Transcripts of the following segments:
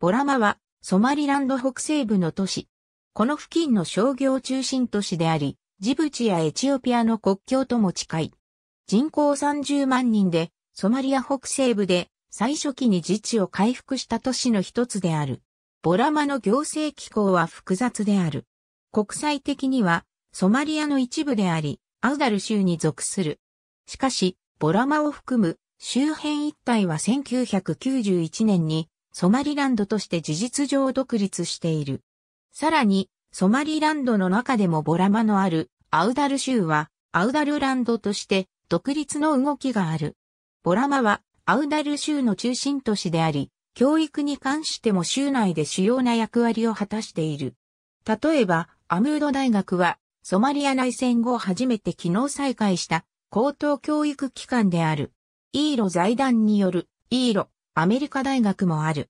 ボラマは、ソマリランド北西部の都市。この付近の商業中心都市であり、ジブチやエチオピアの国境とも近い。人口30万人で、ソマリア北西部で最初期に自治を回復した都市の一つである。ボラマの行政機構は複雑である。国際的には、ソマリアの一部であり、アウダル州に属する。しかし、ボラマを含む周辺一帯は1991年にソマリランドとして事実上独立している。さらに、ソマリランドの中でもボラマのあるアウダル州はアウダルランドとして独立の動きがある。ボラマはアウダル州の中心都市であり、教育に関しても州内で主要な役割を果たしている。例えば、アムード大学はソマリア内戦後初めて機能再開した高等教育機関である。イーロ財団によるイーロアメリカ大学もある。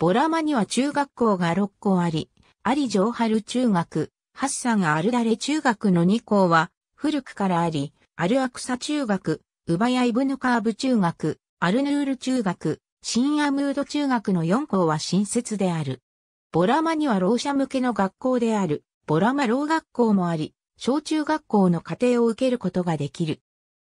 ボラマには中学校が6校あり、アリ・ジョーハル中学、ハッサン・アルダレ中学の2校は古くからあり、アルアクサ中学、ウバヤ・イブヌカーブ中学、アルヌール中学、シンアムード中学の4校は新設である。ボラマにはろう者向けの学校である、ボラマ老学校もあり、小中学校の家庭を受けることができる。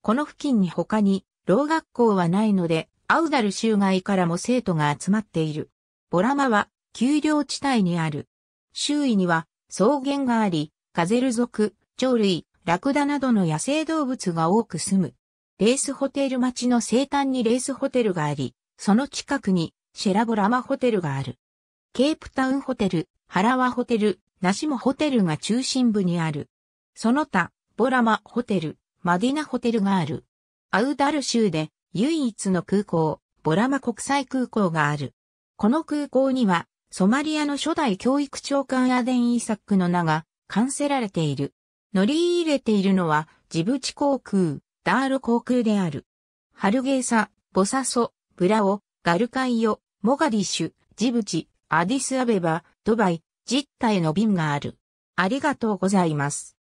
この付近に他に、老学校はないので、アウダル州外からも生徒が集まっている。ボラマは、丘陵地帯にある。周囲には、草原があり、ガゼル族、鳥類、ラクダなどの野生動物が多く住む。レースホテル町の西端にレースホテルがあり、その近くにシェラボラマホテルがある。ケープタウンホテル、ハラワホテル、ナシモホテルが中心部にある。その他、ボラマホテル、マディナホテルがある。アウダル州で唯一の空港、ボラマ国際空港がある。この空港には、ソマリアの初代教育長官アデン・イサックの名が冠せられている。乗り入れているのは、ジブチ航空、ダール航空である。ハルゲーサ、ボサソ、ブラオ、ガルカイオ、モガディッシュ、ジブチ、アディスアベバ、ドバイ、ジッタへの便がある。ありがとうございます。